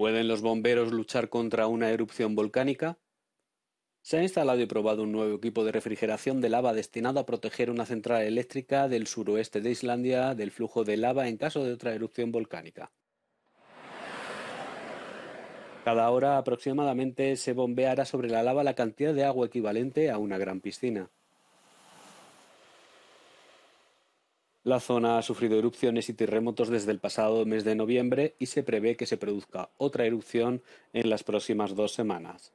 ¿Pueden los bomberos luchar contra una erupción volcánica? Se ha instalado y probado un nuevo equipo de refrigeración de lava destinado a proteger una central eléctrica del suroeste de Islandia del flujo de lava en caso de otra erupción volcánica. Cada hora aproximadamente se bombeará sobre la lava la cantidad de agua equivalente a una gran piscina. La zona ha sufrido erupciones y terremotos desde el pasado mes de noviembre y se prevé que se produzca otra erupción en las próximas dos semanas.